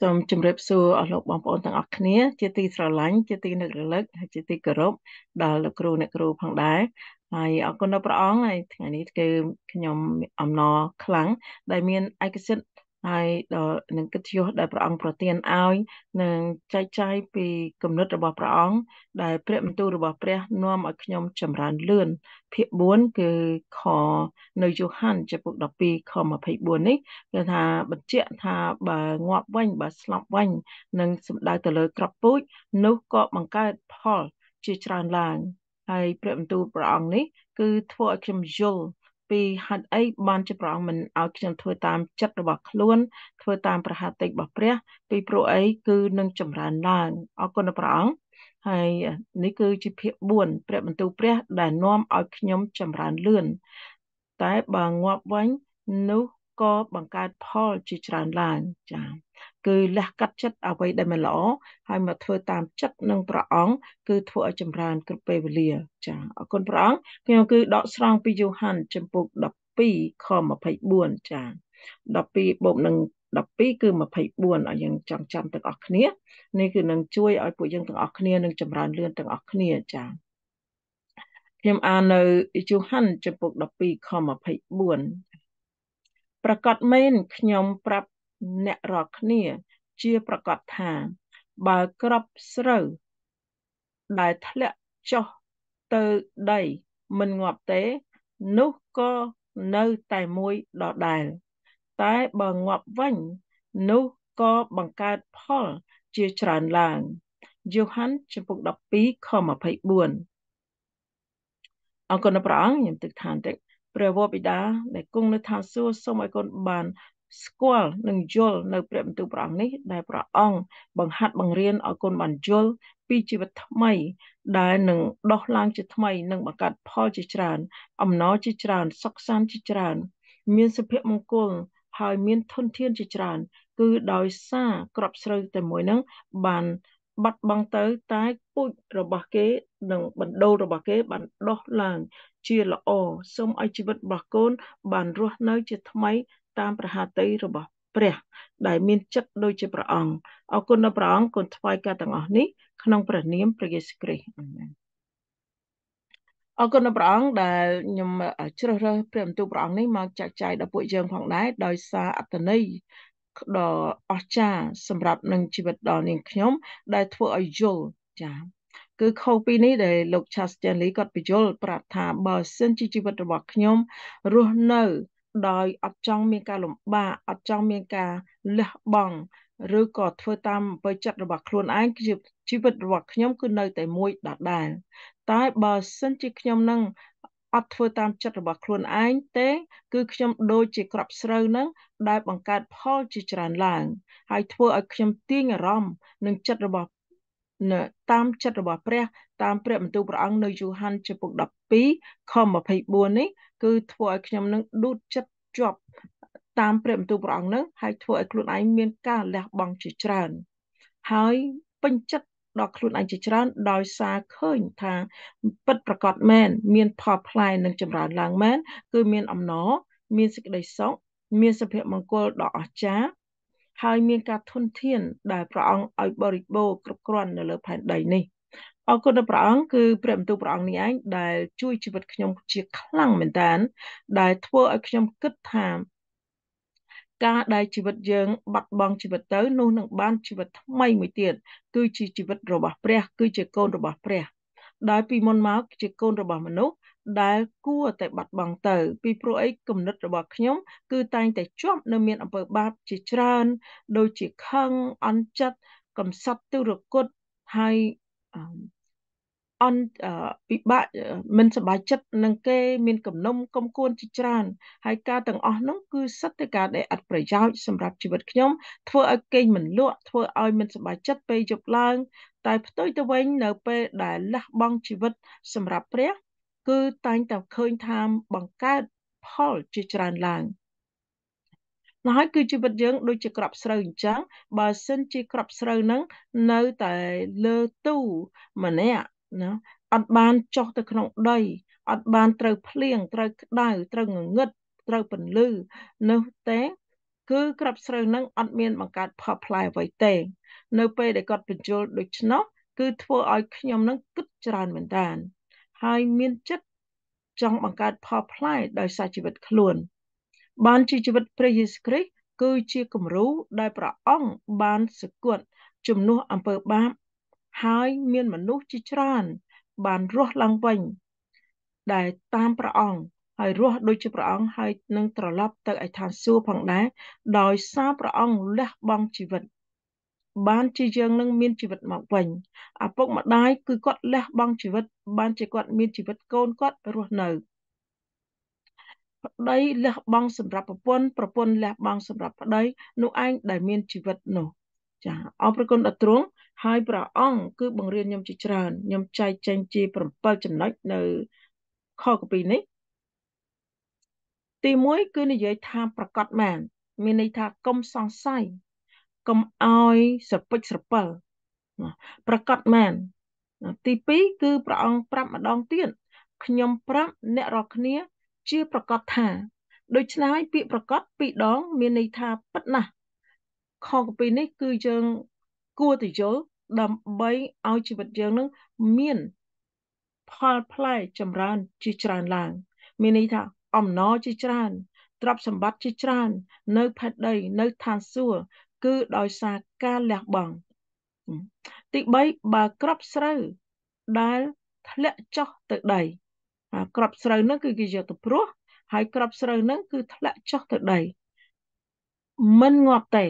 សូមជម្រាបសួរអស់លោកបងប្អូនទាំងអស់គ្នា ជាទីស្រឡាញ់ជាទីនឹករលឹកហើយជាទីគោរពដល់លោកគ្រូអ្នកគ្រូផងដែរហើយអរគុណដល់ព្រះអង្គហើយថ្ងៃនេះគឺខ្ញុំអំណរខ្លាំងដែលមានឯកសិទ្ធិហើយដល់នឹងកិត្តិយសដែលព្រះអង្គប្រទានឲ្យនឹងចែកចាយពីគំនិតរបស់ព្រះអង្គដែលព្រះបន្ទូលរបស់ព្រះ នាំឲ្យខ្ញុំចម្រើនលឿនភាគ4គឺខនៅយូហានចំពុក12ខ24នេះគេថាបញ្ជាក់ថាបើងាប់វិញបើស្លាប់វិញនឹងសម្ដៅទៅលើក្របពូជនោះក៏បង្កើតផលជាច្រើនឡើងហើយព្រះបន្ទូលព្រះអង្គនេះ គឺធ្វើឲ្យខ្ញុំយល់ពីហេតុអីបានជាព្រះអង្គមិនឲ្យខ្ញុំធ្វើតាមចិត្តរបស់ខ្លួនធ្វើតាមប្រហតិរបស់ព្រះពីព្រោះអីគឺនឹងចម្រើនឡើងអរគុណព្រះអង្គហើយនេះគឺជាភាគ4ព្រះបន្ទូលព្រះដែលនាំឲ្យខ្ញុំចម្រើនលឿនតែបើងាប់វិញនោះក៏បង្កើតផលជាច្រើនឡើងចា៎គឺលះកាត់ចិត្តអ្វីដែលមិនល្អហើយមកធ្វើតាមចិត្តនឹងព្រះអង្គគឺធ្វើឲ្យចម្រើនគ្រប់ពេលវេលា ចាអរគុណព្រះអង្គខ្ញុំគឺដកស្រង់ពីយូហានចំពុក12ខ24ចា12បូកនឹង12គឺ24ឲ្យយើងចង់ចាំទាំងអស់គ្នានេះគឺនឹងជួយឲ្យពួកយើងទាំងអស់គ្នានឹងចម្រើនលឿនទាំងអស់គ្នាចាខ្ញុំអាននៅយូហានចំពុក12ខ24ប្រកាសមែនខ្ញុំប្រាប់អ្នករាល់គ្នាជាប្រកបថា បើក្របស្រូវដែលធ្លាក់ចុះទៅដី មិនងាប់ទេ នោះក៏នៅតែមួយដដែលតែបើងាប់វិញ នោះក៏បង្កើតផលជាច្រើនឡើងយូហានចំពុក12ខ24អរគុណព្រះអង្គខ្ញុំទឹកឋានតិចព្រះវរបិតាដែលគង់នៅឋានសួគ៌សូមឲ្យកូនបានស្គាល់និងយល់នៅព្រះបន្ទូលព្រះអង្គនេះ ដែលព្រះអង្គបង្ហាត់បង្រៀនឲ្យកូនបានយល់ពីជីវិតថ្មី ដែលនឹងដោះឡើងជាថ្មីនិងបង្កើតផលជាច្រើន អំណរជាច្រើន សុខសាន្តជាច្រើន មានសុភមង្គលហើយមានធនធានជាច្រើន គឺដោយសារក្របស្រូវតែមួយហ្នឹងបានបាត់បង់ទៅតែពូជរបស់គេនិងបណ្ដូលរបស់គេបានដោះឡើងជាល្អសូមឲ្យជីវិតរបស់កូនបានរស់នៅជាថ្មីតាមប្រហាតីរបស់ព្រះ ដែលមាន ចិត្តដូចជាព្រះអង្គអរគុណដល់ព្រះអង្គគុណថ្វាយការទាំងអស់នេះក្នុងព្រះនាមព្រះយេស៊ូវគ្រីស្ទអាមែនអរគុណដល់ព្រះអង្គដែលខ្ញុំជ្រើសរើសព្រះបន្ទូលព្រះអង្គនេះមកចែកចាយដល់ពួកយើងផងដែរដោយសារអត្តន័យដ៏អស្ចារ្យសម្រាប់នឹងជីវិតដល់នាងខ្ញុំ ដែលធ្វើឲ្យយល់ចា៎គឺខុសពីនេះដែលលោក Charles Stanley គាត់បញ្យល់ប្រាប់ថាបើសិនជាជីវិតរបស់ខ្ញុំរស់នៅដោយអត់ចង់មានការលំបាកអត់ចង់មានការលះបង់ឬក៏ធ្វើតាមអំពើចិត្តរបស់ខ្លួនឯងគឺជីវិតរបស់ខ្ញុំគឺនៅតែមួយដដែលតែបើសិនជាខ្ញុំនឹងអត់ធ្វើតាមចិត្តរបស់ខ្លួនឯងទេ គឺខ្ញុំដូចជាក្របស្រូវនឹងដែល បង្កើតផលជាច្រើនឡើងហើយធ្វើឲ្យខ្ញុំទាញអារម្មណ៍នឹងចិត្តរបស់តាមចិត្តរបស់ព្រះ តាមព្រះបន្ទូលព្រះអង្គនៅយូហានជំពូក12ខ24នេះ គឺធ្វើឲ្យខ្ញុំនឹងដួតចិត្តជាប់ តាមព្រះបន្ទូលព្រះអង្គនឹងហើយធ្វើឲ្យខ្លួនឯងមាន ការលះបង់ជាច្រើនហើយពេញចិត្តដល់ខ្លួនឯងជាច្រើន ដោយសារឃើញថាពិតប្រកបមែនមានផលផ្លែនិងចម្រើនឡើងមែន គឺមានអំណរមានសេចក្តីសុខមានសុភមង្គលដ៏អស្ចារ្យហើយមានការធនធានដែលព្រះអង្គឲ្យបរិបូរគ្រប់គ្រាន់នៅលើ ផែនដីនេះអរគុណដល់ព្រះអង្គគឺព្រះបន្ទូលព្រះអង្គនេះឯងដែល ជួយជីវិតខ្ញុំជា ខ្លាំងមែនតើដែលធ្វើឲ្យខ្ញុំគិតថាការដែលជីវិតយើង បាត់បង់ជីវិតទៅនោះនឹងបានជីវិតថ្មីមួយទៀតគឺជាជីវិតរបស់ព្រះ គឺជាកូនរបស់ ព្រះដោយពីមុនមកជាកូនរបស់មនុស្សដែលគួរតែបាត់បង់ទៅពីព្រោះអីគំនិតរបស់ខ្ញុំគឺតែងតែជាប់នៅមានអំពើបាបជាច្រើន ដូចជាខឹងអន់ចិត្តកំសត់ទុរគតហើយអន់ពិបាកមិនសบายចិត្តនឹងគេ មានគំនុំកំគួនជាច្រើនហើយការទាំងអស់នោះគឺសិតតែការដែលអត់ប្រយោជន៍សម្រាប់ជីវិតខ្ញុំធ្វើឲ្យគេងមិនលក់ធ្វើឲ្យមិនសบายចិត្តពេលយប់ឡើង តែផ្ទុយទៅវិញនៅពេលដែលលះបង់ជីវិតសម្រាប់ព្រះគឺតែងតែឃើញថាបង្កើតផលជាច្រើនឡើងណហើយគឺជីវិតយើង ដូចជាក្របស្រូវអញ្ចឹងបើសិនជាក្របស្រូវហ្នឹងនៅតែលើទូម្នាក់ណាអត់បានចុះទៅក្នុងដី អត់បានត្រូវភ្លៀងត្រូវក្តៅត្រូវងងឹតត្រូវពន្លឺនោះតែគឺ ក្របស្រូវហ្នឹង អត់មាន បង្កើតផលផ្លែអ្វីទេនៅពេលដែលគាត់បញ្ចូលដូច្នោះគឺធ្វើឲ្យខ្ញុំនឹងគិតច្រើនមែនតានហើយមានចិត្តចង់បង្កើតផលផ្លែដោយសារជីវិតខ្លួន បានជាជីវិតព្រះយេស៊ូវគ្រីស្ទគឺជាគំរូដែលព្រះអង្គបានសគត់ជំនួសអំពើបាបហើយមានមនុស្សជាច្រើន បានរស់ឡើងវិញដែលតាមព្រះអង្គហើយរស់ដូចជាព្រះអង្គហើយនឹងត្រឡប់ទៅឯឋានសួគ៌ផងដែរដោយសារព្រះអង្គលះបង់ជីវិតបានជាយើងនឹងមានជីវិតមកវិញឪពុកម្ដាយគឺគាត់លះបង់ជីវិត បានជាគាត់មានជីវិតកូនគាត់រស់នៅប្តីលះបង់សម្រាប់ប្រពន្ធប្រពន្ធលះបង់សម្រាប់ប្តីនោះឯងដែលមានជីវិតនោះ ចាអរគុណដល់ទ្រង់ហើយព្រះអង្គគឺបង្រៀនខ្ញុំជាច្រើនខ្ញុំចែកចែងជា7ចំណុចនៅខកពីនេះទី1គឺនិយាយថាប្រកាសមែនមានន័យថាកុំសង្ស័យកុំឲ្យស្រពេចស្រពិលប្រកាសមែនទី2គឺព្រះអង្គប្រាប់ម្ដងទៀតខ្ញុំប្រាប់អ្នករាល់គ្នា ជាប្រកាសថាដូច្នេះពាក្យប្រកាសពីរដង មានន័យថាប៉ិតណាស់ខកពីនេះគឺយើងគួរទៅយល់ដើម្បីឲ្យជីវិតយើងនឹងមាន ផលផ្លែចម្រើនជាច្រើនឡើង មានន័យថាអំណរជាច្រើនទ្រព្យសម្បត្តិជាច្រើន នៅផែនដីនៅឋានសួគ៌គឺដោយសារការលះបង់ទី3បើក្របស្រូវដែលធ្លាក់ចុះទៅដីក្របស្រូវនឹងគឺគេយកទៅព្រោះហើយក្របស្រូវនឹងគឺធ្លាក់ចុះទៅដីមិនងាប់ទេ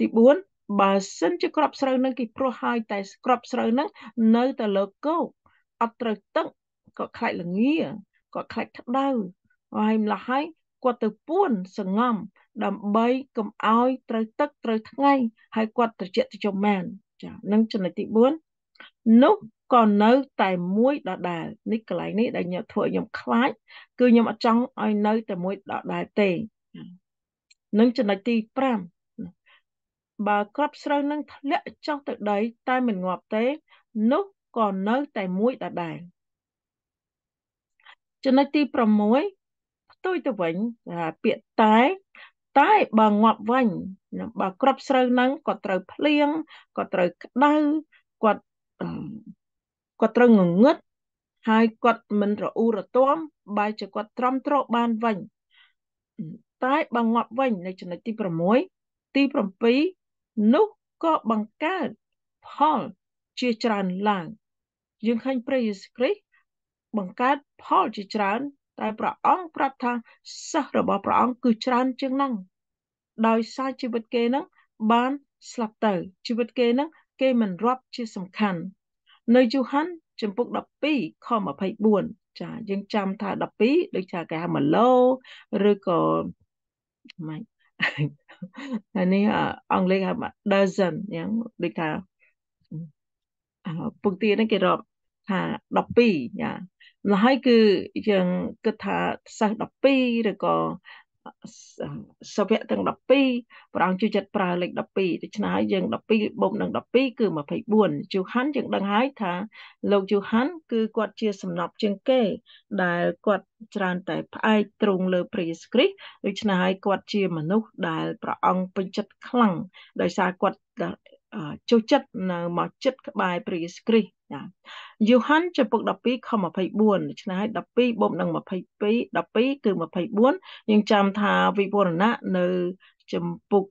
ទី4បើសិនជាក្របស្រូវនឹងគេព្រោះហើយតែក្របស្រូវនឹងនៅតែលើគោកអត់ត្រូវទឹកក៏ខ្លាចល្ងាក៏ខ្លាចក្តៅហើយម្ល៉េះហើយគាត់ទៅពួនសងំដើម្បីកុំឲ្យត្រូវទឹកត្រូវថ្ងៃហើយគាត់ត្រជាក់ត្រជុំបានចានឹងចំណុចទី4នោះក៏នៅតែមួយដដែលនេះកន្លែងនេះដែលខ្ញុំធ្វើឲ្យខ្ញុំខ្លាចគឺខ្ញុំអត់ចង់ឲ្យនៅតែមួយដដែលទេនឹងចំណុចទី5បើក្របស្រូវនឹងធ្លាក់ចុះទៅដីតែមិនងាប់ទេនោះក៏នៅតែមួយដដែលចំណុចទី6ផ្ទុយទៅវិញពាក្យតែតែបើងាប់វិញបើក្របស្រូវហ្នឹងគាត់ត្រូវភ្លៀងគាត់ត្រូវក្តៅគាត់គាត់ត្រូវងងឹតហើយគាត់មិនរអ៊ូរទាំបែរជាគាត់ត្រំត្រោបានវិញតែបើងាប់វិញនៅចំណុចទី6ទី7នោះក៏បង្កើតផលជាច្រើនឡើង យើងឃើញព្រះយេស៊ូវគ្រីស្ទបង្កើតផលជាច្រើនតែព្រះអង្គប្រាប់ថាសិស្សរបស់ព្រះអង្គគឺច្រើន ជាងនឹងដោយសារជីវិតគេនឹងបានស្លាប់ទៅជីវិតគេនឹងគេមិនរាប់ជាសំខាន់នៅយូហានចំពុក12ខ24ចាយើងចាំថា12ដូចជាគេហៅម៉ាឡូឬក៏ម៉េចអានេះអង់គ្លេសហៅ dozen យ៉ាងដូចថាពុកទីនេះគេរាប់ថា12ចាមកហើយគឺយើងគិតថាសិស្ស12ឬក៏សវៈទាំង12ព្រះអង្គជួយចាត់ប្រើលេខ12ដូច្នេះហើយយើង12បូកនឹង12គឺ24យូហានយើងដឹងហើយថាលោកយូហានគឺគាត់ជាសំណប់ជាងគេ ដែលគាត់ច្រើនតែផ្អែកទ្រង់លើព្រះយេស៊ូវគ្រីស្ទដូច្នេះហើយគាត់ជាមនុស្សដែលព្រះអង្គពេញចិត្តខ្លាំងដោយសារគាត់ចុះចិត្តនៅមកចិត្តក្បែរព្រះយេស៊ូវគ្រីស្ទចាយូហានចំពុក12ខ24ដូច្នេះ12បូកនឹង22 12គឺ24យើងចាំថាវិវរណៈនៅ ចំពុក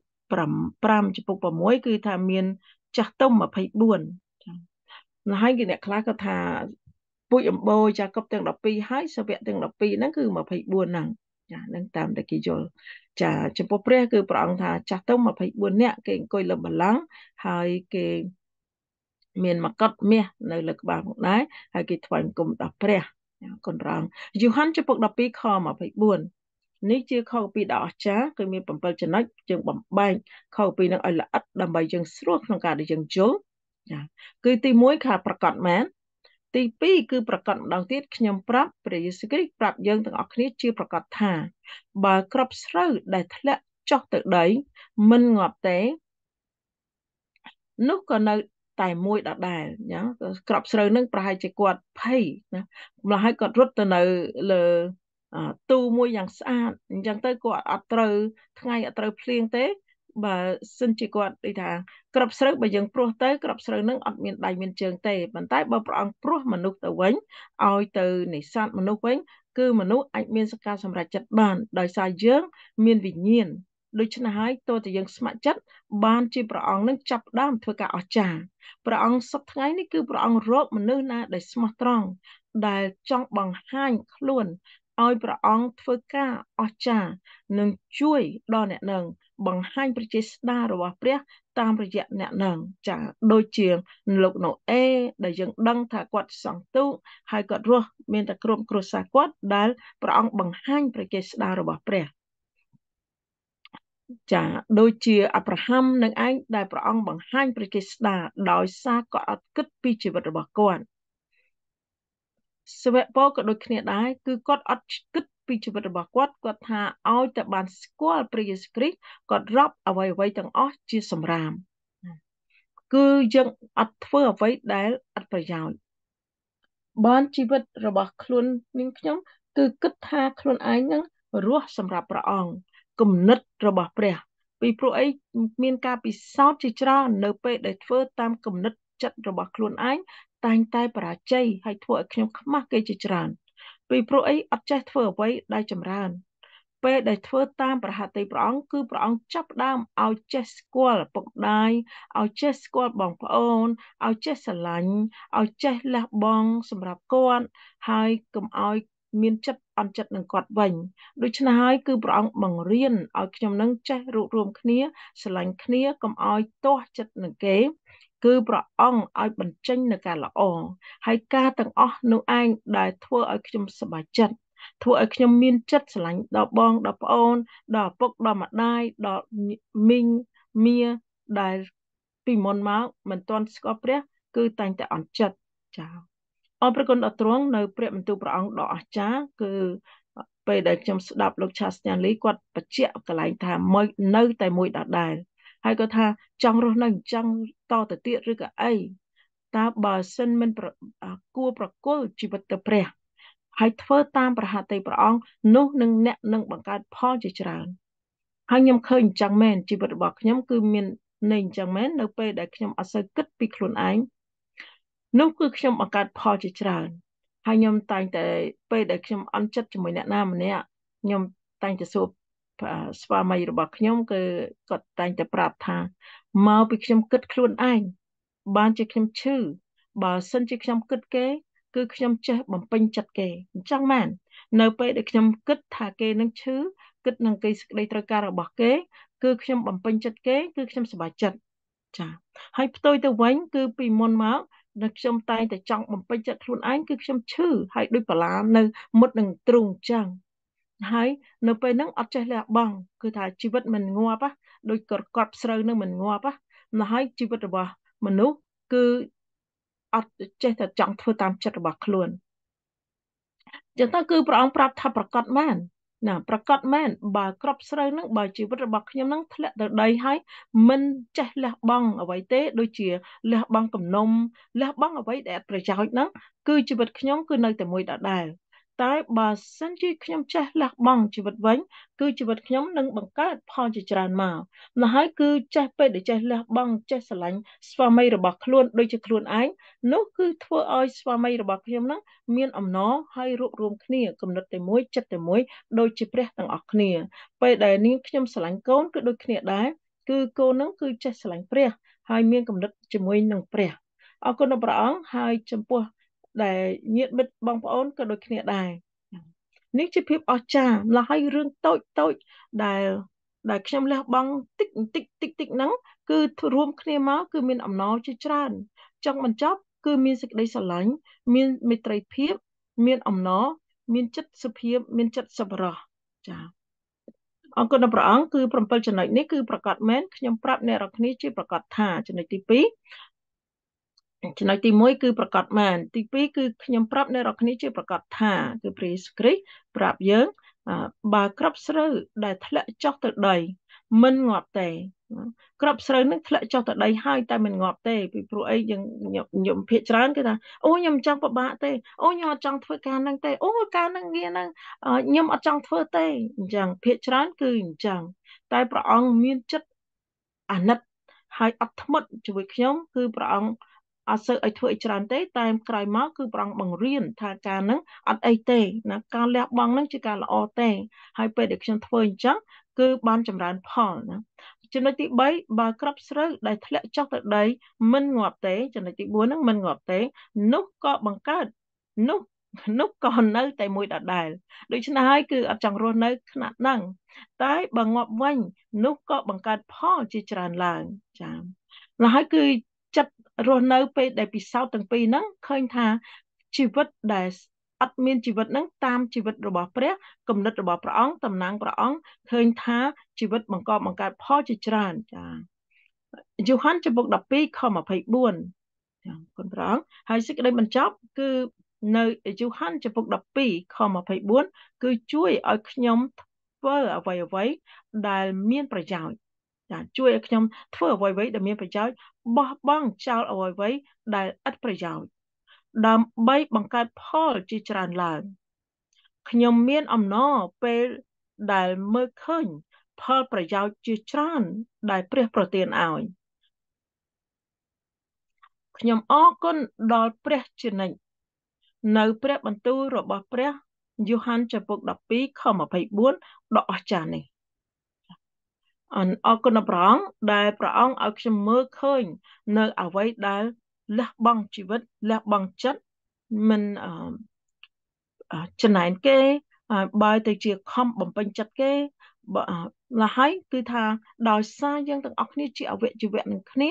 5ចំពុក6គឺថាមាន ចាស់ទុំ24ចា៎ហើយគេអ្នកខ្លះក៏ថាពូជអម្បូចាកុបទាំង12ហើយសវៈទាំង12ហ្នឹងគឺ24ហ្នឹងចានឹងតាមតែគេយល់ចាចំពោះព្រះគឺព្រះអង្គថាចាស់ទុំ24នាក់គេអង្គុយលើបល្ល័ងហើយគេមានមកុដមាសនៅលើក្បាលផងដែរហើយគេថ្វាយគុំដល់ព្រះកូនរងយូហានចំពុក12ខ24នេះជាខពីដ៏អស្ចារ្យគឺមាន7ចំណុចយើងបំបែកខពីនឹងឲ្យល្អិតដើម្បីយើងស្រួលក្នុងការដែលយើងយល់ចាគឺទី1ខាប្រកាសមែនទី2គឺប្រកាសម្ដងទៀតខ្ញុំប្រាប់ព្រះយេស៊ូវគ្រីស្ទប្រាប់យើងទាំងអស់គ្នា ជាប្រកាសថា បើក្របស្រូវដែលធ្លាក់ចុះទៅដីមិនងាប់ទេនោះក៏នៅតែមួយដដែលអញ្ចឹងក្របស្រូវនឹងប្រហែលជាគាត់ភ័យណាម្ល៉េះហើយគាត់រត់ទៅនៅលើទូមួយយ៉ាងស្អាតអញ្ចឹងទៅគាត់អត់ត្រូវថ្ងៃអត់ត្រូវភ្លៀងទេបើសិនជាគាត់ដូចថាក្របស្រូវបើយើងព្រោះទៅក្របស្រូវនឹងអត់មានដៃមានជើងទេប៉ុន្តែបើព្រះអង្គព្រោះមនុស្សទៅវិញឲ្យទៅនេសាទមនុស្សវិញគឺមនុស្សអាចមានសកម្មសម្រាប់ចិត្តបានដោយសារយើង មានវិញ្ញាណដូច្នេះហើយតើតើយើងស្ម័គ្រចិត្តបានជាព្រះអង្គនឹងចាប់ដើមធ្វើការអស្ចារ្យព្រះអង្គសពថ្ងៃនេះគឺព្រះអង្គរកមនុស្សណាដែលស្មោះត្រង់ដែលចង់បង្ហាញខ្លួនឲ្យព្រះអង្គធ្វើការអស្ចារ្យនិងជួយដល់អ្នកនឹងបង្ហាញប្រជាស្ដាររបស់ព្រះតាមរយៈអ្នកនឹងចាដូចជាលោកណូអេដែលយើងដឹងថាគាត់សង្ទុហើយគាត់រស់មានតែក្រុមគ្រួសារគាត់ដែលព្រះអង្គបង្ហាញប្រជាស្ដាររបស់ព្រះចាដូចជាអាប់រ៉ាហាំនឹងឯងដែលព្រះអង្គបង្ហាញព្រះចេស្តាដោយសារក៏អត់គិតពីជីវិតរបស់គាត់សាវកពោក៏ដូចគ្នាដែរគឺគាត់អត់គិតពីជីវិតរបស់គាត់គាត់ថាឲ្យតែបានស្គាល់ព្រះយេស៊ូវគ្រីស្ទគាត់រាប់អ្វីអ្វីទាំងអស់ជាសម្រាម គឺយើងអត់ធ្វើអ្វីដែល អត់ប្រយោជន៍បានជីវិតរបស់ ខ្លួននាងខ្ញុំគឺគិតថាខ្លួនឯងនឹងរស់សម្រាប់ព្រះអង្គគំនិតរបស់ព្រះ ពីព្រោះអីមានការពិសោធន៍ជាច្រើននៅពេលដែលធ្វើតាមគំនិតចិត្តរបស់ខ្លួនឯងតែងតែបរាជ័យហើយធ្វើឲ្យខ្ញុំខ្មាស់គេជាច្រើនពីព្រោះអីអត់ចេះធ្វើអ្វីដែលចម្រើន ពេលដែលធ្វើតាមប្រហតិព្រះអង្គគឺព្រះអង្គចាប់ដើមឲ្យចេះស្គាល់ពុកដាយឲ្យចេះស្គាល់បងប្អូនឲ្យចេះស្រឡាញ់ឲ្យចេះលះបង់សម្រាប់គាត់ហើយកុំឲ្យមានចិត្តអន់ចិត្តនឹងគាត់វិញដូច្នេះហើយ គឺព្រះអង្គបង្រៀនឲ្យខ្ញុំនឹងចេះរួបរวมគ្នាស្រឡាញ់គ្នាកុំឲ្យទាស់ចិត្តនឹងគេគឺព្រះអង្គឲ្យបញ្ចេញនូវការល្អហើយការទាំងអស់នោះឯងដែលធ្វើឲ្យខ្ញុំសប្បាយចិត្តធ្វើឲ្យខ្ញុំមានចិត្តស្រឡាញ់ដល់បងដល់ប្អូន ដល់ឪពុកដល់ម្ដាយដល់មីងមាដែលពីមុនមកមិនទាន់ស្គាល់ព្រះគឺតែងតែអន់ចិត្តចា៎អរព្រគុណដល់ទ្រង់នៅព្រះបន្ទូលព្រះអង្គដ៏អស្ចារ្យគឺពេលដែលខ្ញុំស្ដាប់លោក Charles Stanley គាត់បញ្ជាក់កន្លែងថាមកនៅតែមួយដដែលហើយគាត់ថាចង់រស់នៅអញ្ចឹងតទៅទៀតឬក៏អីតើបើសិនមិនគួរប្រគល់ជីវិតទៅព្រះ ហើយធ្វើតាមប្រហតិព្រះអង្គនោះនឹងអ្នកនឹងបង្កើតផលជាច្រើនហើយខ្ញុំឃើញអញ្ចឹងមែនជីវិតរបស់ខ្ញុំគឺមាននៃអញ្ចឹងមែននៅពេលដែលខ្ញុំអត់សូវគិតពីខ្លួនឯងនោះគឺខ្ញុំបង្កើតផលជាច្រើនហើយខ្ញុំតែងតែពេលដែលខ្ញុំអន់ចិត្តជាមួយអ្នកណាម្នាក់ខ្ញុំតែងតែសួរស្វាមីរបស់ខ្ញុំ គឺគាត់តែងតែប្រាប់ថាមកពីខ្ញុំគិតខ្លួនឯងបានជាខ្ញុំឈឺបើសិនជាខ្ញុំគិតគេ គឺខ្ញុំចេះបំពេញចិត្តគេអញ្ចឹងមែននៅពេលដែលខ្ញុំគិតថាគេនឹងឈឺគិតនឹងគេសេចក្តីត្រូវការរបស់គេ គឺខ្ញុំបំពេញចិត្តគេគឺខ្ញុំសប្បាយចិត្តចា៎ហើយផ្ទុយទៅវិញគឺពីមុនមកដែលខ្ញុំតែងតែចង់បំពេញចិត្តខ្លួនឯងគឺខ្ញុំឈឺហើយដូចបលានៅ មុតនឹងទ្រូងចឹងហើយ នៅពេលហ្នឹងអត់ចេះលះបង់គឺថាជីវិតមិនងាប់ហ៎ដូចកកត់ស្រូវនឹងមិនងាប់ហ៎ណោះហើយជីវិតរបស់មនុស្សគឺអត់ចេះតែចង់ធ្វើតាមចិត្តរបស់ខ្លួនចឹងទៅគឺព្រះអង្គប្រាប់ថាប្រកាសបានណាប្រកាសមែនបើក្របស្រូវនឹងបើជីវិតរបស់ខ្ញុំនឹងធ្លាក់ទៅដីហើយមិន ចេះលះបង់អ្វីទេដូចជាលះបង់គំនុំលះបង់អ្វីដែលប្រយោជន៍ហ្នឹង គឺជីវិតខ្ញុំគឺនៅតែមួយដដែលតែបើសិនជាខ្ញុំចេះលះបង់ជីវិតវិញគឺជីវិតខ្ញុំនឹងបង្កើតផលជាច្រើនមកនោះហើយគឺចេះពេលដែលចេះលះបង់ចេះស្រឡាញ់ស្វាមីរបស់ខ្លួនដូចជាខ្លួនឯងនោះគឺធ្វើឲ្យស្វាមីរបស់ខ្ញុំនឹងមានអំណរហើយរួបរวมគ្នាគំនិតតែមួយចិត្តតែមួយដូចជាព្រះទាំងអស់គ្នាពេលដែលនាងខ្ញុំស្រឡាញ់កូនគឺដូចគ្នាដែរគឺកូននឹងគឺចេះស្រឡាញ់ព្រះហើយមានគំនិតជាមួយនឹងព្រះអរគុណព្រះអង្គហើយចំពោះដែលញាតិមិត្តបងប្អូនក៏ដូចគ្នាដែរនេះជាភាពអស្ចារ្យម្ល៉េះហើយរឿងតូចតូចដែល ដែលខ្ញុំលះបង់តិចតិចតិចតិចហ្នឹង គឺរួមគ្នាមកគឺមានអំណរជាច្រើនចង់បញ្ចប់គឺមានសេចក្តីស្រឡាញ់មានមេត្រីភាព មានអំណរមានចិត្តសុភាពមានចិត្តសប្បុរសចា៎អង្គរបស់ព្រះអង្គគឺ7ចំណុចនេះគឺប្រកាសមែនខ្ញុំប្រាប់អ្នករាល់គ្នាជាប្រកាសថាចំណុចទី2ចំណុចទី1គឺប្រកាសមែនទី2គឺខ្ញុំប្រាប់អ្នករកគ្នាជាប្រកាសថា គឺព្រះយេស៊ូវគ្រីស្ទប្រាប់យើងបើក្របស្រូវដែលធ្លាក់ចុះទៅដីមិនងាប់ទេក្របស្រូវនឹងធ្លាក់ចុះទៅដី ហើយតែមិនងាប់ទេពីព្រោះអីយើងខ្ញុំភាកច្រើនគឺថាអូខ្ញុំចង់ពិបាកទេអូខ្ញុំអត់ចង់ធ្វើការហ្នឹងទេ អូការហ្នឹងងារហ្នឹងខ្ញុំអត់ចង់ធ្វើទេអញ្ចឹងភាកច្រើន គឺអញ្ចឹងតែព្រះអង្គមានចិត្តអាណិតហើយអត់ធ្មត់ជាមួយខ្ញុំគឺព្រះអង្គអត់សូវឲ្យធ្វើអីច្រើនទេតែក្រោយមកគឺប្រងបង្រៀនថាការហ្នឹងអត់អីទេណាការលះបង់ហ្នឹងជាការល្អទេ ហើយពេលដែលខ្ញុំធ្វើអញ្ចឹងគឺបានចម្រើនផលណាចំណុចទី3បើក្របស្រូវដែលធ្លាក់ចុះទៅដីមិនងាប់ទេចំណុចទី4ហ្នឹងមិនងាប់ទេ នោះក៏បង្កើតនោះនោះក៏នៅ តែមួយដដែលដូច្នេះហើយគឺអត់ចង់រស់នៅថ្នាក់ហ្នឹងតែបើងាប់វិញនោះក៏បង្កើតផលជាច្រើនឡើងចា៎ហើយគឺរស់នៅពេលដែលពិសោធន៍ទាំងពីរហ្នឹងឃើញថាជីវិតដែលអត់មានជីវិតហ្នឹងតាមជីវិតរបស់ព្រះគំនិតរបស់ព្រះអង្គតំណាងព្រះអង្គឃើញថាជីវិតបង្កប់បង្កើតផលជាច្រើនចា៎យូហានចំពុក12ខ24ចា៎គុណព្រះអង្គហើយសេចក្តីបញ្ចប់ គឺនៅយូហានចំពុក12ខ24គឺជួយឲ្យខ្ញុំធ្វើអ្វីអ្វីដែលមានប្រយោជន៍ចាជួយឲ្យខ្ញុំធ្វើអ្វីៗដែលមានប្រយោជន៍បោះបង់ចោលអ្វីៗដែលឥតប្រយោជន៍ដើម្បីបង្កើតផលជាច្រើនឡើងខ្ញុំមានអំណរពេលដែលមើលឃើញផលប្រយោជន៍ជាច្រើន ដែលព្រះប្រទានឲ្យខ្ញុំអរគុណដល់ព្រះជានិច្ចនៅ ព្រះបន្ទូលរបស់ព្រះយូហានចំពុក12ខ24ដ៏អស្ចារ្យនេះអនអគុណព្រះអង្គដែលព្រះអង្គឲ្យខ្ញុំមើលឃើញ នៅអ្វីដែលលះបង់ជីវិតលះបង់ចិត្តមិនចំណែនគេបើទៅជាខំបំពេញចិត្តគេលះហើយគឺថាដោយសារយើងទាំងអស់គ្នាជាអវយវៈនឹងគ្នា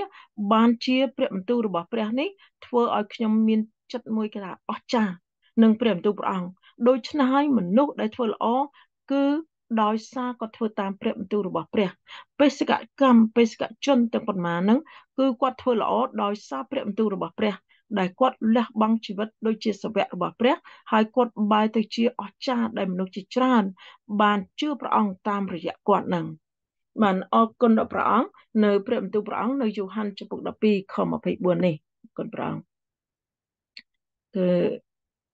បានជាព្រះបន្ទូលរបស់ព្រះនេះធ្វើឲ្យខ្ញុំមានចិត្តមួយគេថាអស្ចារ្យនឹងព្រះបន្ទូលព្រះអង្គដូច្នេះហើយមនុស្សដែលធ្វើល្អគឺដោយសារគាត់ធ្វើតាមព្រះបន្ទូលរបស់ព្រះបេសកកម្មបេសកជនទាំងប៉ុន្មានហ្នឹងគឺគាត់ធ្វើល្អដោយសារព្រះបន្ទូលរបស់ព្រះដែលគាត់លះបង់ជីវិតដូចជាសាវករបស់ព្រះហើយគាត់បែរទៅជាអស្ចារ្យដែលមនុស្សជាច្រើន បានជឿព្រះអង្គតាមរយៈគាត់នឹងបានអរគុណដល់ព្រះអង្គនៅ ព្រះបន្ទូលព្រះអង្គនៅយូហានចំពុក12ខ24នេះគុណព្រះអង្គគឺ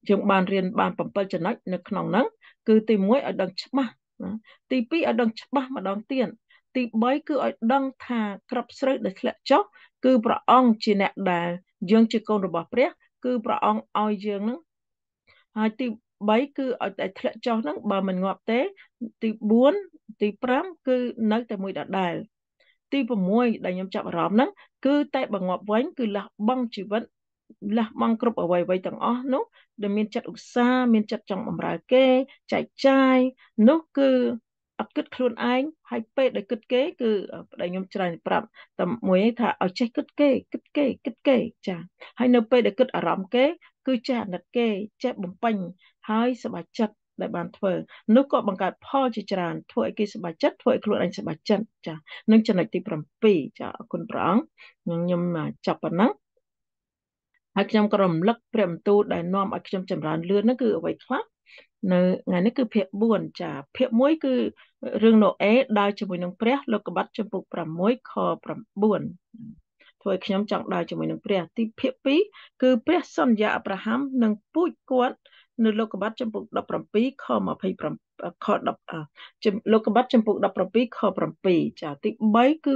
យើងបានរៀនបាន7ចំណុចនៅក្នុងហ្នឹងគឺទី1ឲ្យដឹងច្បាស់ណាទី2ឲ្យដឹងច្បាស់ម្ដងទៀតទី3គឺឲ្យដឹងថាក្របស្រូវដែលធ្លាក់ចុះគឺព្រះអង្គជាអ្នកដែលយើងជាកូនរបស់ព្រះគឺព្រះអង្គឲ្យយើងនឹងហើយទី3គឺឲ្យតែធ្លាក់ចុះហ្នឹងបើមិនងាប់ទេ ទី4ទី5គឺនៅតែមួយដដែលទី6ដែលខ្ញុំចាប់អារម្មណ៍ហ្នឹងគឺ តែបើងាប់វិញគឺលះបង់ជីវិតលះបង់គ្រប់អ្វីអ្វីទាំងអស់នោះដែលមាន ចិត្តឧស្សាហ៍មានចិត្តចង់បំរើគេចែកចាយនោះគឺអត់គិតខ្លួនឯងហើយពេលដែលគិតគេគឺប្តីខ្ញុំច្រើន ប្រាប់តែមួយថាឲ្យចេះគិតគេគិតគេគិតគេចាហើយនៅពេលដែលគិតអារម្មណ៍គេ គឺចេះអាណិតគេចេះបំពេញហើយសบายចិត្តដែលបានធ្វើនោះក៏បង្កើតផលជាច្រើនធ្វើឲ្យគេសប្បាយចិត្តធ្វើឲ្យខ្លួនឯងសប្បាយចិត្តចានឹងចំណុចទី7ចាអរគុណព្រះអង្គខ្ញុំខ្ញុំចាប់ប៉ុណ្ណឹងហើយខ្ញុំក៏រំលឹកព្រះបន្ទូលដែលនាំឲ្យខ្ញុំចម្រើនលឿននោះគឺអ្វីខ្លះនៅថ្ងៃនេះគឺភាគ4ចាភាគ1គឺរឿងណូអេដើរជាមួយនឹងព្រះលោកកបាត់ចំពុក6ខ9ធ្វើឲ្យខ្ញុំចង់ដើរជាមួយនឹងព្រះទីភាគ2គឺព្រះសន្យាអប្រាហាំនិងពូជគាត់នៅលោកកបាត់ចំពុក17ខ20ខ10លោកកបាត់ចំពុក17ខ7ចាទី3គឺ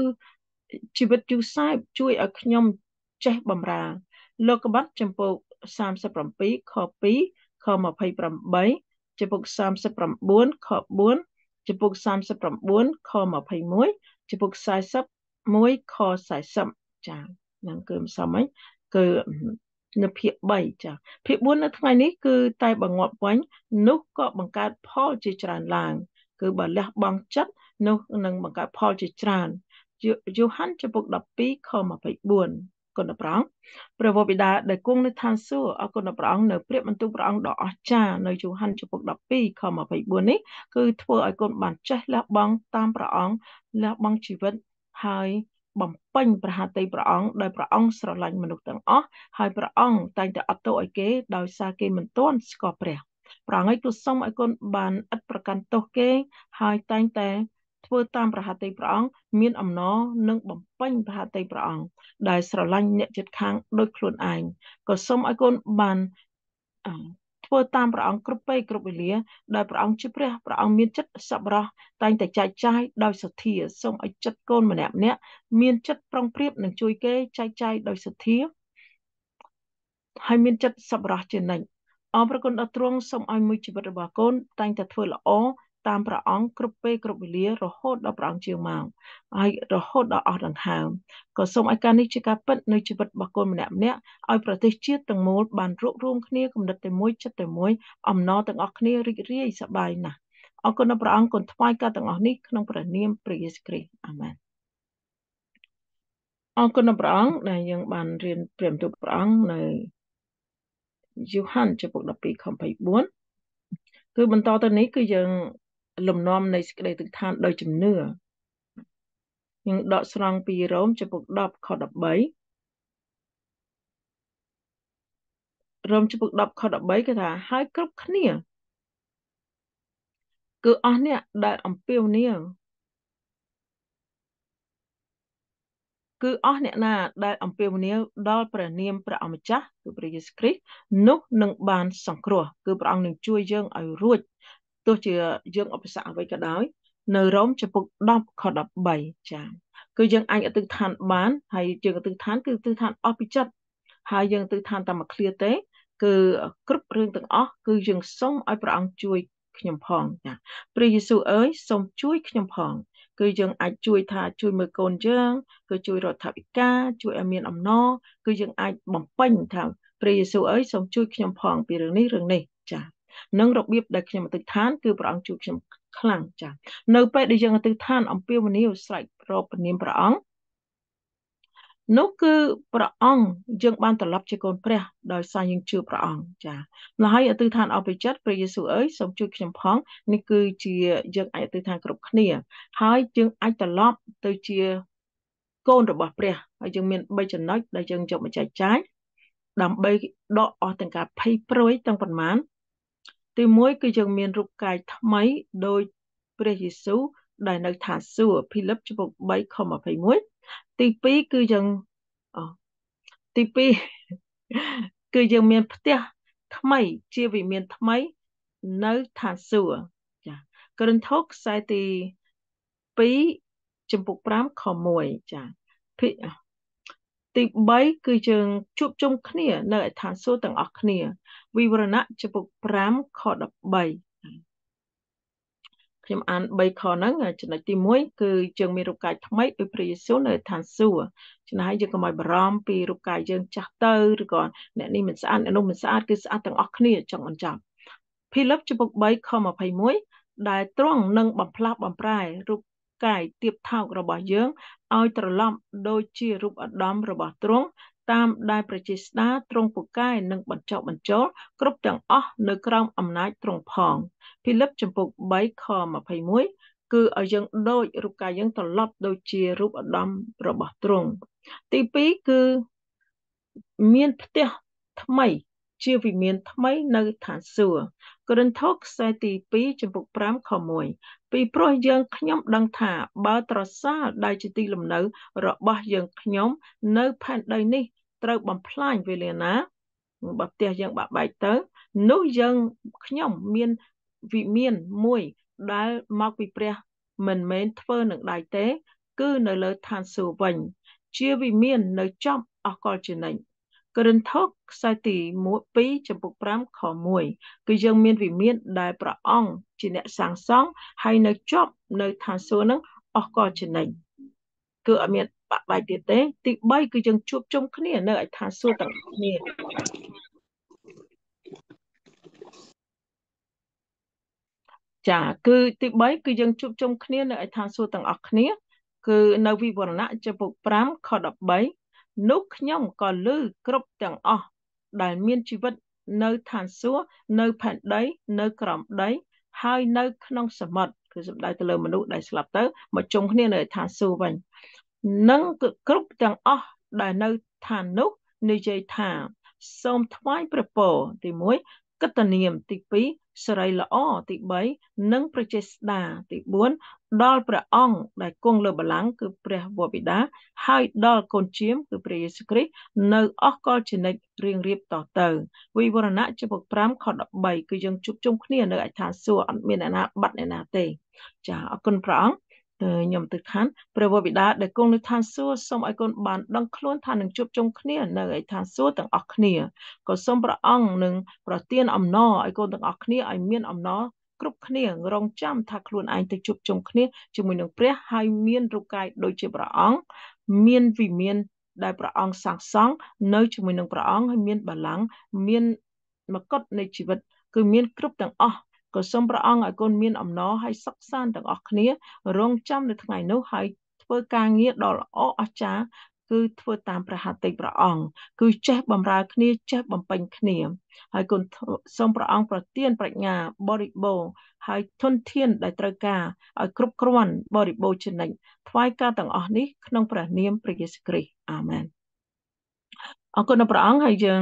ជីវិតយូសែបជួយឲ្យខ្ញុំចេះបំរើលោកកបាត់ចំពុក37ខ2ខ28ចំពុក39ខ4ចំពុក39ខ21ចំពុក41ខ40ចា៎នឹងគឺមិនសមហីគឺនៅភាគ3ចាភាគ4នៅថ្ងៃនេះគឺ តែបងងាប់វិញនោះក៏បង្កើតផលជាច្រើនឡើង គឺបើលះបង់ចិត្តនោះនឹងបង្កើតផលជាច្រើនយូហានចំពុក12ខ24គុណព្រះអង្គព្រះវរបិតាដែលគង់នៅឋានសួគ៌អរគុណព្រះអង្គនៅព្រះបន្ទូលព្រះអង្គដ៏អស្ចារ្យនៅយូហានជំពូក12ខ24នេះគឺធ្វើឲ្យកូនបានចេះលះបង់តាមព្រះអង្គលះបង់ជីវិតហើយបំពេញប្រហាតីព្រះអង្គដោយព្រះអង្គស្រឡាញ់មនុស្សទាំងអស់ហើយព្រះអង្គតែងតែអត់ទោសឲ្យគេដោយសារគេមិនទាន់ស្គាល់ព្រះព្រះអង្គឲ្យទូសុំឲ្យកូនបានឥតប្រកាន់ទោសគេហើយតែងតែធ្វើតាមប្រហតីព្រះអង្គមានអំណរនិងបំពេញប្រហតីព្រះអង្គដែលស្រឡាញ់អ្នកជិតខាងដូចខ្លួនឯងក៏សូមឲ្យកូនបានធ្វើតាមព្រះអង្គគ្រប់ពេលគ្រប់វេលាដោយព្រះអង្គជាព្រះព្រះអង្គមានចិត្តសប្បុរសតែងតែចែកចាយដោយសទ្ធាសូមឲ្យចិត្តកូនម្នាក់ម្នាក់មានចិត្តប្រុងប្រៀបនិងជួយគេចែកចាយដោយសទ្ធាហើយមានចិត្តសប្បុរសជានិច្ចអរព្រគុណដល់ទ្រង់សូមឲ្យមួយជីវិតរបស់កូនតែងតែធ្វើល្អតាមព្រះអង្គគ្រប់ពេលគ្រប់វេលារហូតដល់ព្រះអង្គជាងមកហើយរហូតដល់អស់ដង្ហើមក៏សូមឲ្យការនេះជាការពិតនៃជីវិតរបស់កូនម្នាក់ម្នាក់ឲ្យប្រទេសជាតិទាំងមូលបានរួបរួមគ្នាគំនិតតែមួយចិត្តតែមួយអំណរទាំងអស់គ្នារីករាយសប្បាយណាស់អរគុណដល់ព្រះអង្គគុណថ្វាយការទាំងអស់នេះក្នុងព្រះនាមព្រះយេស៊ូវគ្រីស្ទអាម៉ែនអរគុណដល់ព្រះអង្គដែលយើងបានរៀនព្រមទូព្រះអង្គនៅយូហានចំពុក12ខ24គឺបន្តទៅនេះគឺយើងលំនាំនៃសេចក្តីទឹកឋានដោយជំនឿយើងដកស្រង់ពីរ៉ូមចំពុក10ខ13រ៉ូមចំពុក10ខ13គេថាហើយគ្រប់គ្នា គឺអស់អ្នកដែលអំពាវនាវគឺអស់អ្នកណា ដែល អំពាវនាវដល់ព្រះនាមព្រះអម្ចាស់ គឺព្រះយេស៊ូវគ្រីស្ទនោះនឹងបានសង្គ្រោះ គឺព្រះអង្គនឹងជួយយើងឲ្យរួចទោះជាយើងឧបសគ្គអ្វីក៏ដោយនៅរ៉ូមចំពុក10ខ13ចាគឺយើងអាចឧទ្ទិដ្ឋានបានហើយយើងឧទ្ទិដ្ឋាន គឺឧទ្ទិដ្ឋានអស់ពីចិត្តហើយយើងឧទ្ទិដ្ឋានតាមមកឃ្លាទេ គឺ គ្រប់រឿងទាំងអស់គឺយើងសូមឲ្យព្រះអង្គជួយខ្ញុំផងចាព្រះយេស៊ូវអើយសូមជួយខ្ញុំផង គឺយើងអាចជួយថាជួយមើលកូនយើង គឺជួយរដ្ឋាភិបាលជួយឲ្យមានអំណរគឺយើងអាចបំពេញថាព្រះយេស៊ូវអើយសូមជួយខ្ញុំផងពីរឿងនេះរឿងនេះចានិងរបៀបដែលខ្ញុំអធិដ្ឋានគឺព្រះអង្គជួយខ្ញុំខ្លាំងចា៎នៅពេលដែលយើងអធិដ្ឋានអំពាវនាវស្រែករកព្រះនាមព្រះអង្គនោះគឺព្រះអង្គយើង បានត្រឡប់ជាកូនព្រះ ដោយសារយើងជឿព្រះអង្គចា៎ហើយអធិដ្ឋានអបិចិត្តព្រះយេស៊ូវអើយសូមជួយខ្ញុំផងនេះគឺជាយើងអាចអធិដ្ឋានគ្រប់គ្នា ហើយយើងអាចត្រឡប់ទៅជាកូនរបស់ព្រះហើយយើងមាន3ចំណុចដែលយើងយកមកចែកចាយដើម្បីដកអស់ទាំងការភ័យព្រួយទាំងប៉ុន្មានទី1គឺយើងមានរូបកាយ ថ្មីដោយព្រះយេស៊ូវដែលនៅឋានសួគ៌ភីលីបចំពុក3ខ21ទី2គឺយើងទី2គឺយើងមាន ផ្ទះថ្មី ជាវិមានថ្មីនៅឋានសួគ៌ចាក្រិនថូខ្សែទី2ចំពុក5ខ1ចាទី3គឺយើងជួបជុំគ្នា នៅឯឋានសួគ៌ទាំងអស់គ្នាវិវរណៈចំពុក5ខ13ខ្ញុំអាន3ខហ្នឹងចំណុចទី1គឺយើងមានរូបកាយថ្មីដោយព្រះយេស៊ូវនៅឋានសួគ៌ចំណែកយើងកុំឲ្យបារម្ភពីរូបកាយយើងចាស់ទៅឬក៏អ្នកនេះមិនស្អាតអ្នកនោះមិនស្អាតគឺស្អាតទាំងអស់គ្នាចង់អញ្ចឹងភីលីបចំពុក3ខ21ដែលទ្រង់នឹងបំផ្លាស់បំប្រែរូបកាយទៀបថោករបស់យើងឲ្យត្រឡប់ដូចជារូបឧត្តមរបស់ទ្រង់តាមដែលប្រជាស្ដារទ្រង់ពូកែនិងបញ្ចុះបញ្ចូលគ្រប់ទាំងអស់នៅក្រោមអំណាចទ្រង់ផង ភីលីបចំពុក3ខ21គឺឲ្យយើងដូចរូបកាយយើងត្រឡប់ដូចជារូបឧត្តមរបស់ទ្រង់ទី2គឺមានផ្ទះថ្មីជាវិមានថ្មីនៅឋានសួគ៌គ្រិនថូខ្សែទី2ចំពុក5ខ1ពីព្រោះយើងខ្ញុំដឹងថា បើត្រសាលដែលជាទីលំនៅរបស់យើងខ្ញុំនៅផែនដីនេះ ត្រូវបំផ្លាញវេលាណាបើផ្ទះយើងបាក់បែកទៅ នោះយើងខ្ញុំមានវិមានមួយដែលមកពីព្រះ មិនមែនធ្វើនឹងដៃទេ គឺនៅលើឋានសួគ៌វិញជាវិមាន នៅចំអកលជានិច្ចរិនថូសខ្សែទី1 2ចំពុក5ខ1គឺយើងមាន វិមានដែលព្រះអង្គជាអ្នកសាងសង់ហើយនៅជាប់នៅឋានសួគ៌នឹងអស់កលជានិច្ចគឺអត់មានបាក់បែកទៀតទេទី3គឺយើងជួបជុំគ្នានៅឯឋានសួគ៌ទាំងគ្នាចាគឺទី3គឺយើងជួបជុំគ្នានៅឯឋានសួគ៌ទាំងអស់គ្នា គឺនៅវិវរណៈចំពុក5ខ13នោះខ្ញុំក៏លឺគ្រប់ទាំងអស់ដែលមានជីវិត នៅឋានសួគ៌នៅផែនដី នៅក្រោមដី ហើយនៅក្នុងសមុទ្រគឺសំដៅទៅលើមនុស្សដែលស្លាប់ទៅមកជុំគ្នានៅឋានសួគ៌វិញនឹងគ្រប់ទាំងអស់ដែលនៅឋាននោះនិយាយថាសូមថ្វាយព្រះពរទី1កតនាមទី2សរីល្អទី3និងប្រជេស្តាទី4ដល់ព្រះអង្គដែលគង់លើបល្ល័ង្កគឺព្រះវរបិតាហើយដល់កូនជៀមគឺព្រះយេស៊ូវគ្រីស្ទនៅអស់កលជនិតរៀងរៀបតទៅវិវរណៈចំពុក5ខ13គឺយើងជួបជុំគ្នានៅឯឋានសួគ៌អត់មានអ្នកណាបាត់អ្នកណាទេចាអរគុណព្រះអង្គខ្ញុំទៅខាន់ព្រះវរបិតាដែលគង់នៅឋានសួគ៌សូមឲ្យកូនបានដឹងខ្លួនថានឹងជួបជុំគ្នានៅឯឋានសួគ៌ទាំងអស់គ្នាក៏សូមព្រះអង្គនឹងប្រទានអំណរឲ្យកូនទាំងអស់គ្នាឲ្យមានអំណរគ្រប់គ្នារងចាំថាខ្លួនឯងទៅជួបជុំគ្នាជាមួយនឹងព្រះហើយមានរូបកាយដូចជាព្រះអង្គមានវិមាន ដែលព្រះអង្គសាងសង់នៅជាមួយនឹងព្រះអង្គហើយមានបលាំងមានមកុដនៃជីវិត គឺមាន គ្រប់ទាំងអស់ក៏សូមព្រះអង្គឲ្យកូនមានអំណរហើយសុខសាន្តទាំងអស់គ្នារងចាំនៅថ្ងៃនោះហើយធ្វើការងារដ៏ល្អអស្ចារ្យគឺធ្វើតាមព្រះហត្ថិព្រះអង្គគឺចេះបំរើគ្នាចេះបំពេញគ្នាហើយគុណសូមព្រះអង្គប្រទានប្រាជ្ញាបរិបូរហើយធនធានដែលត្រូវការឲ្យគ្រប់គ្រាន់បរិបូរចំណិចថ្វាយការទាំងអស់នេះក្នុងព្រះនាមព្រះយេស៊ូវគ្រីស្ទអាម៉ែនអរគុណព្រះអង្គហើយយើង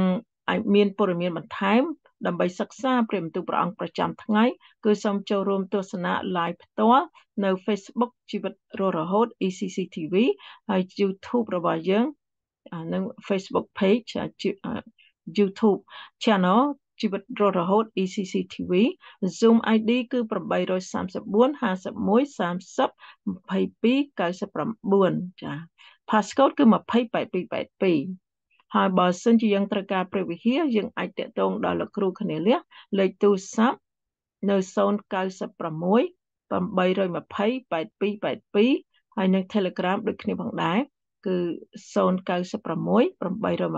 អាចមានព័ត៌មានបន្ថែមដើម្បីសិក្សាព្រះបន្ទូលព្រះអង្គប្រចាំ ថ្ងៃគឺសូមចូលរួមទស្សនា live ផ្ទាល់នៅ Facebook ជីវិតរហូត ECC TV ហើយ YouTube របស់យើងនិង Facebook page YouTube channel ជីវិតរហូត ECC TV Zoom ID គឺ834 51 30 22 99ចា Passcode គឺ288282ហើយបើសិនជាយើងត្រូវការព្រះវិហារយើងអាចតាក់ទង ដល់លោកគ្រូគ្នាលះលេខទូរស័ព្ទនៅ096 820 8282ហើយនៅ Telegram ដូចគ្នាផងដែរគឺ096 820 8282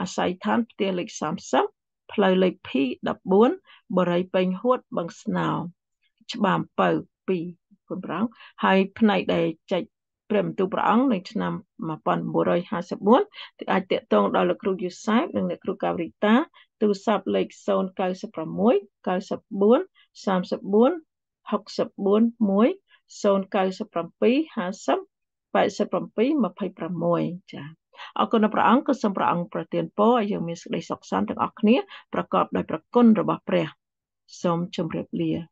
អាស័យឋានផ្ទះលេខ30ផ្លូវលេខ P14 បរិយពេញហួតបឹងស្នោច្បារអំពៅ2គុណប្រងហើយផ្នែកដែលចែកព្រះបន្ទូលព្រះអង្គនៅឆ្នាំ1954គឺអាចតាក់ទងដល់លោកគ្រូយូសែបនិងអ្នកគ្រូការីតាទូរស័ព្ទលេខ096 94 34 641 097 50 87 26ចា៎អរគុណព្រះអង្គក៏សូមព្រះអង្គប្រទានពរឲ្យយើងមានសេចក្តីសុខសាន្តទាំងអស់គ្នាប្រកបដោយព្រះគុណរបស់ព្រះសូមជម្រាបលា